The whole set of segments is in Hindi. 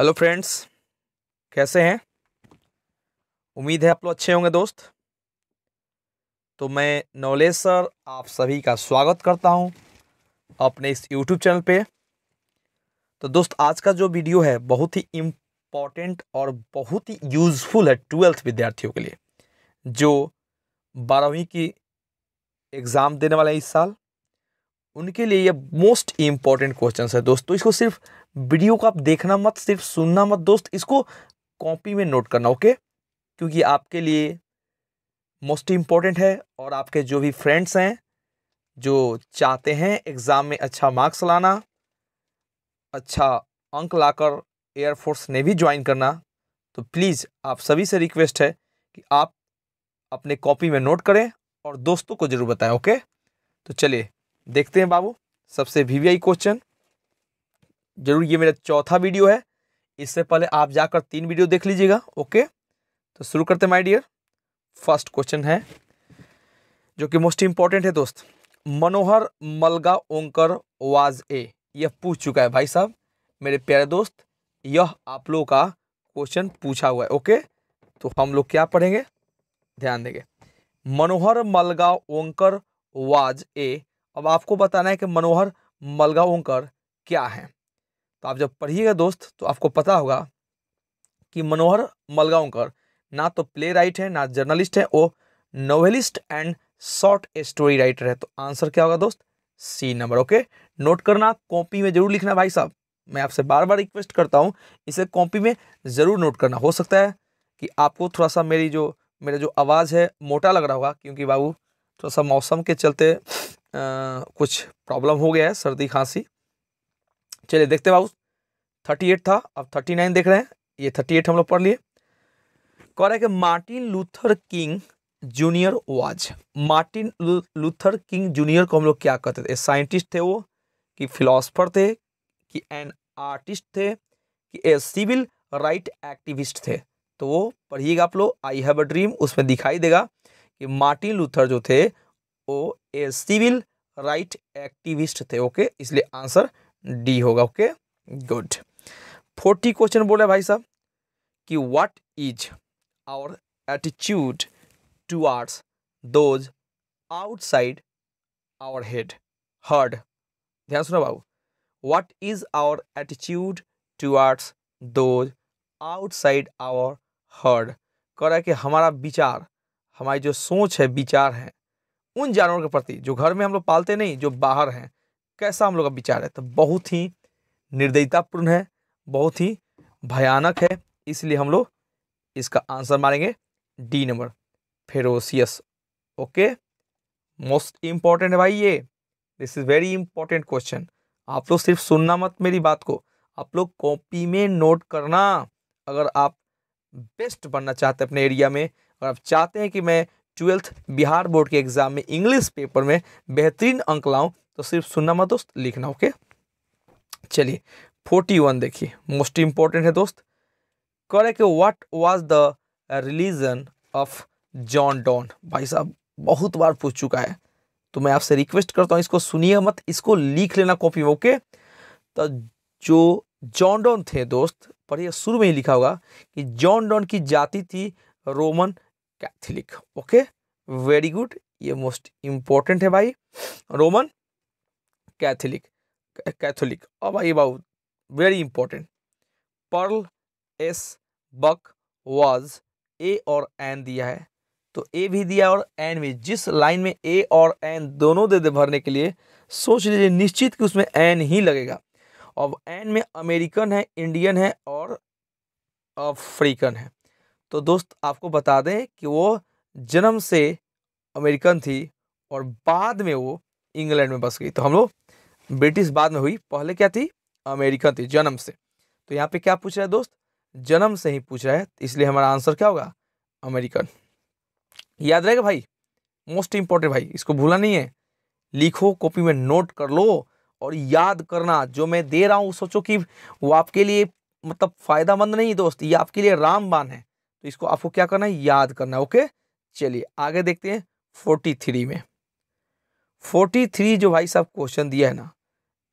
हेलो फ्रेंड्स कैसे हैं उम्मीद है आप लोग अच्छे होंगे दोस्त तो मैं नॉलेज सर आप सभी का स्वागत करता हूं अपने इस यूट्यूब चैनल पे तो दोस्त आज का जो वीडियो है बहुत ही इम्पॉर्टेंट और बहुत ही यूज़फुल है ट्वेल्थ विद्यार्थियों के लिए जो बारहवीं की एग्ज़ाम देने वाले हैं इस साल उनके लिए ये मोस्ट इम्पॉर्टेंट क्वेश्चन है दोस्तों इसको सिर्फ वीडियो को आप देखना मत सिर्फ सुनना मत दोस्त इसको कॉपी में नोट करना ओके क्योंकि आपके लिए मोस्ट इम्पॉर्टेंट है और आपके जो भी फ्रेंड्स हैं जो चाहते हैं एग्ज़ाम में अच्छा मार्क्स लाना अच्छा अंक लाकर एयरफोर्स ने भी ज्वाइन करना तो प्लीज़ आप सभी से रिक्वेस्ट है कि आप अपने कॉपी में नोट करें और दोस्तों को ज़रूर बताएं ओके तो चलिए देखते हैं बाबू सबसे वी क्वेश्चन जरूर ये मेरा चौथा वीडियो है इससे पहले आप जाकर तीन वीडियो देख लीजिएगा ओके तो शुरू करते माय डियर फर्स्ट क्वेश्चन है जो कि मोस्ट इम्पॉर्टेंट है दोस्त मनोहर मलगा ओंकर वाज ए यह पूछ चुका है भाई साहब मेरे प्यारे दोस्त यह आप लोगों का क्वेश्चन पूछा हुआ है ओके तो हम लोग क्या पढ़ेंगे ध्यान देंगे मनोहर मलगा ओंकर वाज ए अब आपको बताना है कि मनोहर मलगा ओंकर क्या है तो आप जब पढ़िएगा दोस्त तो आपको पता होगा कि मनोहर मलगांवकर ना तो प्ले राइट है ना जर्नलिस्ट है वो novelist and short story writer है तो आंसर क्या होगा दोस्त सी नंबर ओके नोट करना कॉपी में जरूर लिखना भाई साहब मैं आपसे बार बार रिक्वेस्ट करता हूँ इसे कॉपी में ज़रूर नोट करना हो सकता है कि आपको थोड़ा सा मेरी जो मेरा जो आवाज़ है मोटा लग रहा होगा क्योंकि बाबू थोड़ा सा मौसम के चलते आ, कुछ प्रॉब्लम हो गया है सर्दी खांसी चलिए देखते बाबू थर्टी एट था अब थर्टी नाइन देख रहे हैं ये थर्टी एट हम लोग पढ़ लिए कह रहे हैं कि Martin Luther King junior was Martin Luther King junior को हम लोग क्या कहते थे साइंटिस्ट थे वो कि फिलोसफर थे कि एन आर्टिस्ट थे कि ए सिविल राइट एक्टिविस्ट थे तो वो पढ़िएगा आप लोग आई हैव अ ड्रीम उसमें दिखाई देगा कि मार्टिन लूथर जो थे वो ए सिविल राइट एक्टिविस्ट थे ओके इसलिए आंसर डी होगा ओके गुड फोर्टी क्वेश्चन बोले भाई साहब कि what is our attitude to arts those outside our head heard ध्यान सुनो बाबू what is our attitude to arts those outside our heard कह रहा है कि हमारा विचार हमारी जो सोच है विचार है उन जानवरों के प्रति जो घर में हम लोग पालते नहीं जो बाहर हैं कैसा हम लोग का विचार है तो बहुत ही निर्दयतापूर्ण है बहुत ही भयानक है इसलिए हम लोग इसका आंसर मारेंगे D number ferocious okay most important है भाई ये this is very important question आप लोग सिर्फ सुनना मत मेरी बात को आप लोग कॉपी में नोट करना अगर आप बेस्ट बनना चाहते हैं अपने एरिया में और आप चाहते हैं कि मैं ट्वेल्थ बिहार बोर्ड के एग्ज़ाम में इंग्लिश पेपर में बेहतरीन अंक लाऊं तो सिर्फ सुनना मत दोस्त लिखना ओके चलिए फोर्टी वन देखिए मोस्ट इम्पॉर्टेंट है दोस्त correct what was the religion of John Donne भाई साहब बहुत बार पूछ चुका है तो मैं आपसे रिक्वेस्ट करता हूँ इसको सुनिए मत इसको लिख लेना कॉपी में ओके तो जो जॉन डॉन थे दोस्त पर यह शुरू में ही लिखा होगा कि जॉन डॉन की जाति थी Roman Catholic okay very good ये मोस्ट इम्पॉर्टेंट है भाई रोमन अब आई बाउ very important Pearl S Buck was a और एन दिया है तो ए भी दिया और एन भी जिस लाइन में ए और एन दोनों दे दे भरने के लिए सोच लीजिए निश्चित कि उसमें एन ही लगेगा अब एन में अमेरिकन है इंडियन है और अफ्रीकन है तो दोस्त आपको बता दें कि वो जन्म से अमेरिकन थी और बाद में वो इंग्लैंड में बस गई तो हम लोग ब्रिटिश बाद में हुई पहले क्या थी अमेरिकन थी जन्म से तो यहाँ पे क्या पूछ रहा है दोस्त जन्म से ही पूछ रहा है इसलिए हमारा आंसर क्या होगा अमेरिकन याद रहेगा भाई मोस्ट इम्पोर्टेंट भाई इसको भूला नहीं है लिखो कॉपी में नोट कर लो और याद करना जो मैं दे रहा हूँ सोचो कि वो आपके लिए मतलब फ़ायदामंद नहीं दोस्त ये आपके लिए रामबान है तो इसको आपको क्या करना है याद करना है ओके चलिए आगे देखते हैं फोर्टी थ्री में फोर्टी थ्री जो भाई साहब क्वेश्चन दिया है ना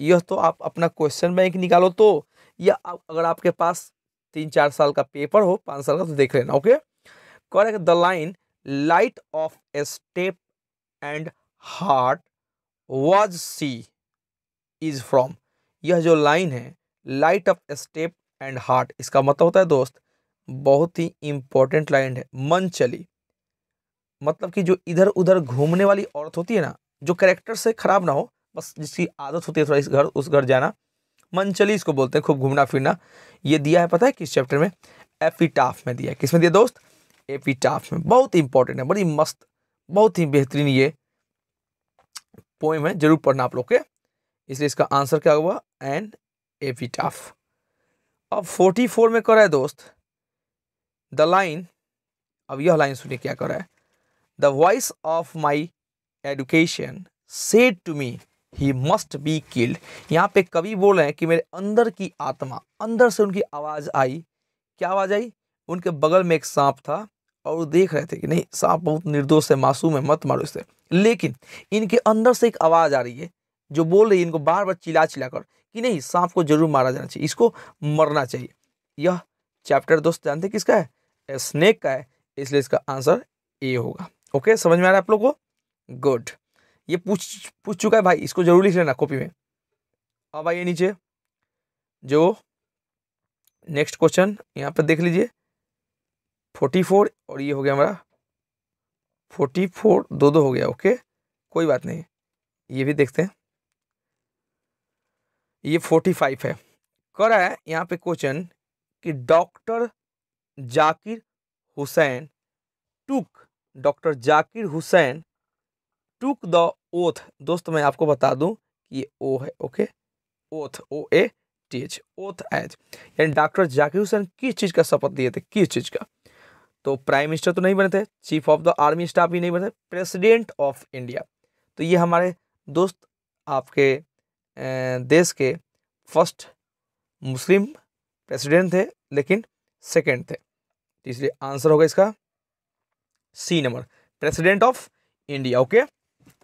यह तो आप अपना क्वेश्चन बैंक निकालो तो या अगर आपके पास तीन चार साल का पेपर हो पाँच साल का तो देख लेना okay correct the line light of a step and heart was C is from यह जो लाइन है light of step and heart इसका मतलब होता है दोस्त बहुत ही इंपॉर्टेंट लाइन है मन चली मतलब कि जो इधर उधर घूमने वाली औरत होती है ना जो करेक्टर से ख़राब ना हो बस जिसकी आदत होती है थोड़ा इस घर उस घर जाना मनचली इसको बोलते हैं खूब घूमना फिरना ये दिया है पता है किस चैप्टर में एपिटाफ में दिया है किस में दिया दोस्त एपिटाफ में बहुत इंपॉर्टेंट है बड़ी मस्त बहुत ही बेहतरीन ये पोएम है जरूर पढ़ना आप लोग के इसलिए इसका आंसर क्या हुआ एन एपिटाफ अब फोर्टी फोर में करा है दोस्त द लाइन अब यह लाइन सुनिए क्या करा है the voice of my education said to me he must be killed यहाँ पे कवि बोल रहे हैं कि मेरे अंदर की आत्मा अंदर से उनकी आवाज़ आई क्या आवाज़ आई उनके बगल में एक सांप था और वो देख रहे थे कि नहीं सांप बहुत निर्दोष है मासूम है मत मारो इसे लेकिन इनके अंदर से एक आवाज़ आ रही है जो बोल रही है इनको बार बार चिल्ला चिल्ला कर कि नहीं सांप को जरूर मारा जाना चाहिए इसको मरना चाहिए यह चैप्टर दोस्त जानते किसका है स्नेक का है इसलिए इसका आंसर ए होगा ओके समझ में आ रहा है आप लोग को गुड ये पूछ पूछ चुका है भाई इसको जरूर लिख लेना कॉपी में अब हाँ आइए नीचे जो नेक्स्ट क्वेश्चन यहाँ पर देख लीजिए फोर्टी फोर और ये हो गया हमारा फोर्टी फोर दो दो हो गया ओके कोई बात नहीं ये भी देखते हैं ये फोर्टी फाइव है कर रहा है यहाँ पे क्वेश्चन कि doctor Zakir Hussain took doctor Zakir Hussain took the oath दोस्त मैं आपको बता दूं कि ये ओ है okay oath O A T H oath as यानी डॉक्टर जाकिर हुसैन किस चीज़ का शपथ दिए थे किस चीज़ का तो प्राइम मिनिस्टर तो नहीं बने थे chief of the army staff भी नहीं बने थे प्रेसिडेंट ऑफ इंडिया तो ये हमारे दोस्त आपके देश के फर्स्ट मुस्लिम प्रेसिडेंट थे लेकिन सेकंड थे तो इसलिए आंसर होगा इसका C number president of India okay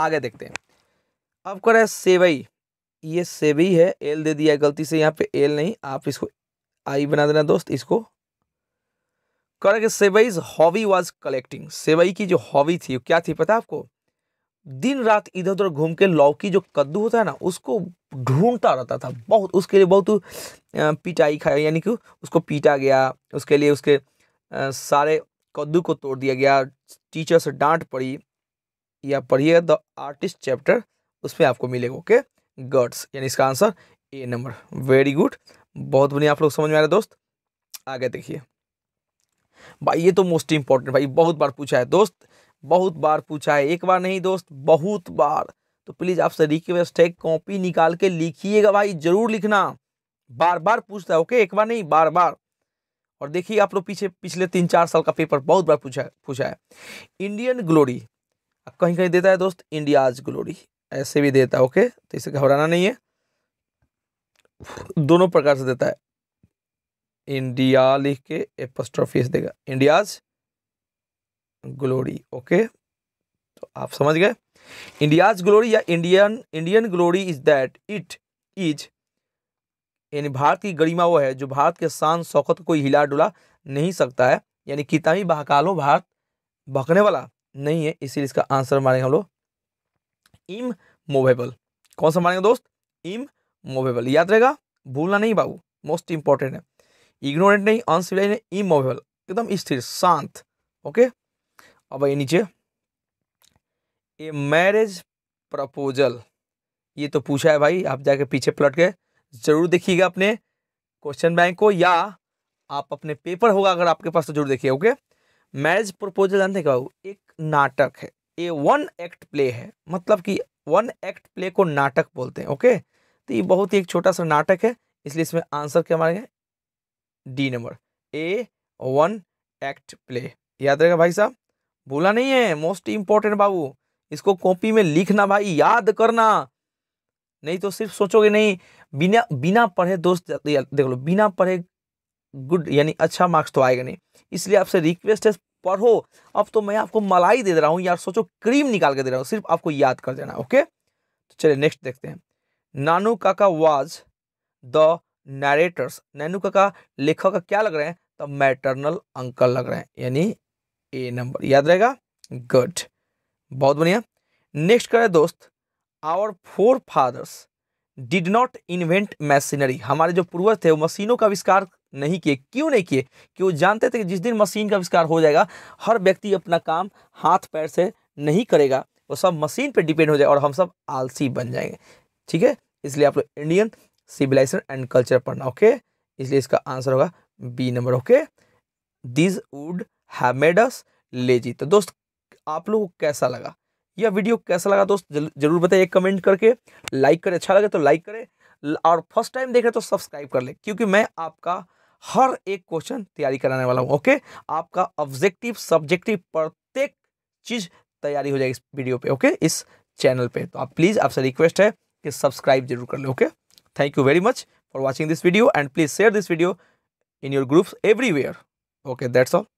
आगे देखते हैं अब कर सेवई ये सेवई है एल दे दिया गलती से यहाँ पे एल नहीं आप इसको आई बना देना दोस्त इसको कर सेवई सेवईज हॉबी वाज कलेक्टिंग सेवई की जो हॉबी थी क्या थी पता आपको दिन रात इधर उधर घूम के लौकी जो कद्दू होता है ना उसको ढूंढता रहता था बहुत उसके लिए बहुत पिटाई खाया यानी कि उसको पीटा गया उसके लिए उसके सारे कद्दू को तोड़ दिया गया टीचर से डांट पड़ी या पढ़िएगा द आर्टिस्ट चैप्टर उसमें आपको मिलेगा ओके गर्ड्स यानी इसका answer A number very good बहुत बढ़िया आप लोग समझ में आ रहे दोस्त आगे देखिए भाई ये तो मोस्ट इंपॉर्टेंट भाई बहुत बार पूछा है दोस्त बहुत बार पूछा है एक बार नहीं दोस्त बहुत बार तो प्लीज़ आप सभी के टैग कॉपी निकाल के लिखिएगा भाई जरूर लिखना बार बार पूछता है ओके एक बार नहीं बार बार और देखिए आप लोग पीछे पिछले तीन चार साल का पेपर बहुत बार पूछा है पूछा है इंडियन ग्लोरी कहीं कहीं देता है दोस्त इंडियाज ग्लोरी ऐसे भी देता है ओके तो इसे घबराना नहीं है दोनों प्रकार से देता है इंडिया लिख के एपस्ट्रॉफीस देगा इंडियाज ग्लोरी ओके तो आप समझ गए इंडियाज ग्लोरी या Indian Indian glory is that it is यानी भारत की गरिमा वो है जो भारत के शान शौकत को हिला डुला नहीं सकता है यानी कितना ही बहकालो भारत बहकने वाला नहीं है इसीलिए इसका आंसर मारेंगे हम लोग इम मूवेबल कौन सा मारेंगे दोस्त इम मूवेबल याद रहेगा भूलना नहीं बाबू मोस्ट इंपॉर्टेंट है इग्नोरेंट नहीं अनसिविलाइज नहीं इम मूवेबल एकदम स्थिर शांत ओके अब ये नीचे ए मैरिज प्रपोजल ये तो पूछा है भाई आप जाके पीछे पलट के जरूर देखिएगा अपने क्वेश्चन बैंक को या आप अपने पेपर होगा अगर आपके पास तो जरूर देखिए ओके मैरिज प्रपोजल जानते क्या एक नाटक है ये वन एक्ट प्ले है मतलब कि वन एक्ट प्ले को नाटक बोलते हैं ओके तो ये बहुत ही एक छोटा सा नाटक है इसलिए इसमें आंसर क्या मारेंगे D number a one act play याद रहेगा भाई साहब भूला नहीं है मोस्ट इंपॉर्टेंट बाबू इसको कॉपी में लिखना भाई याद करना नहीं तो सिर्फ सोचोगे नहीं बिना बिना पढ़े दोस्त देख लो बिना पढ़े गुड यानी अच्छा मार्क्स तो आएगा नहीं इसलिए आपसे रिक्वेस्ट है पढ़ो अब तो मैं आपको मलाई दे दे रहा हूँ यार सोचो क्रीम निकाल के दे रहा हूँ सिर्फ आपको याद कर देना ओके तो चलिए नेक्स्ट देखते हैं नानू काका वाज द नरेटर्स नैनू काका लेखक का क्या लग रहे हैं द मैटरनल अंकल लग रहे हैं यानी ए नंबर याद रहेगा गुड बहुत बढ़िया नेक्स्ट करें दोस्त our forefathers did not invent machinery हमारे जो पूर्वज थे वो मशीनों का आविष्कार नहीं किए क्यों नहीं किए कि वो जानते थे कि जिस दिन मशीन का आविष्कार हो जाएगा हर व्यक्ति अपना काम हाथ पैर से नहीं करेगा वो सब मशीन पे डिपेंड हो जाए और हम सब आलसी बन जाएंगे ठीक है इसलिए आप लोग इंडियन सिविलाइजेशन एंड कल्चर पढ़ना ओके इसलिए इसका आंसर होगा B number okay this would have made us lazy तो दोस्त आप लोग को कैसा लगा यह वीडियो कैसा लगा दोस्त जरूर बताइए कमेंट करके लाइक करें अच्छा लगे तो लाइक करें और फर्स्ट टाइम देख रहे तो सब्सक्राइब कर ले क्योंकि मैं आपका हर एक क्वेश्चन तैयारी कराने वाला हूँ ओके आपका ऑब्जेक्टिव सब्जेक्टिव प्रत्येक चीज़ तैयारी हो जाएगी इस वीडियो पे ओके इस चैनल पे तो आप प्लीज़ आपसे रिक्वेस्ट है कि सब्सक्राइब जरूर कर लें okay thank you very much for watching this video and please share this video in your groups everywhere okay that's all